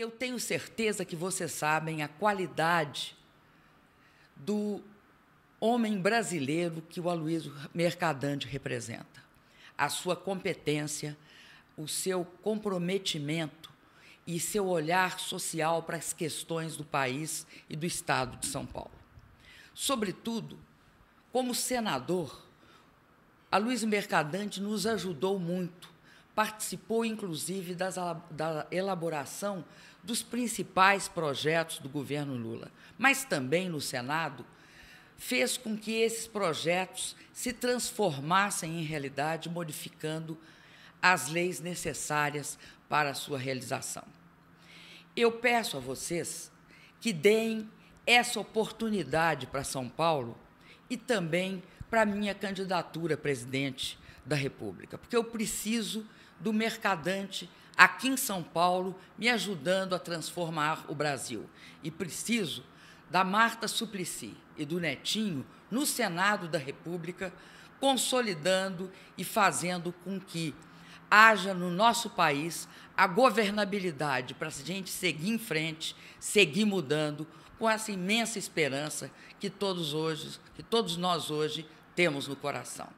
Eu tenho certeza que vocês sabem a qualidade do homem brasileiro que o Aloysio Mercadante representa. A sua competência, o seu comprometimento e seu olhar social para as questões do país e do Estado de São Paulo. Sobretudo, como senador, a Luiz Mercadante nos ajudou muito participou inclusive das, da elaboração dos principais projetos do governo Lula, mas também no Senado fez com que esses projetos se transformassem em realidade, modificando as leis necessárias para a sua realização. Eu peço a vocês que deem essa oportunidade para São Paulo e também para minha candidatura, presidente, da República, porque eu preciso do mercadante aqui em São Paulo me ajudando a transformar o Brasil. E preciso da Marta Suplicy e do Netinho no Senado da República, consolidando e fazendo com que haja no nosso país a governabilidade para a gente seguir em frente, seguir mudando com essa imensa esperança que todos hoje, que todos nós hoje temos no coração.